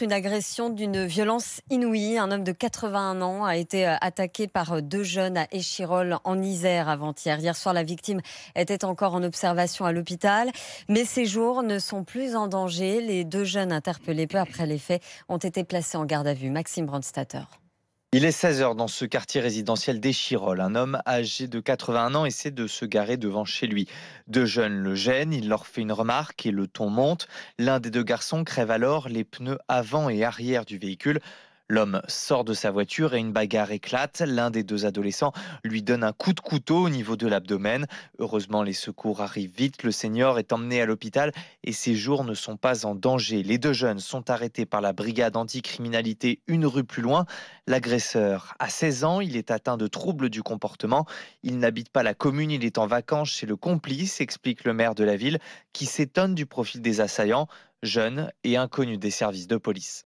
Une agression d'une violence inouïe. Un homme de 81 ans a été euh, attaqué par euh, deux jeunes à Échirol en Isère avant-hier. Hier soir, la victime était encore en observation à l'hôpital, mais ses jours ne sont plus en danger. Les deux jeunes interpellés peu après les faits ont été placés en garde à vue. Maxime Brandstatter. Il est 16h dans ce quartier résidentiel d'Échirolles. Un homme âgé de 81 ans essaie de se garer devant chez lui. Deux jeunes le gênent, il leur fait une remarque et le ton monte. L'un des deux garçons crève alors les pneus avant et arrière du véhicule. L'homme sort de sa voiture et une bagarre éclate. L'un des deux adolescents lui donne un coup de couteau au niveau de l'abdomen. Heureusement, les secours arrivent vite. Le senior est emmené à l'hôpital et ses jours ne sont pas en danger. Les deux jeunes sont arrêtés par la brigade anticriminalité une rue plus loin. L'agresseur a 16 ans. Il est atteint de troubles du comportement. Il n'habite pas la commune. Il est en vacances chez le complice, explique le maire de la ville, qui s'étonne du profil des assaillants, jeunes et inconnus des services de police.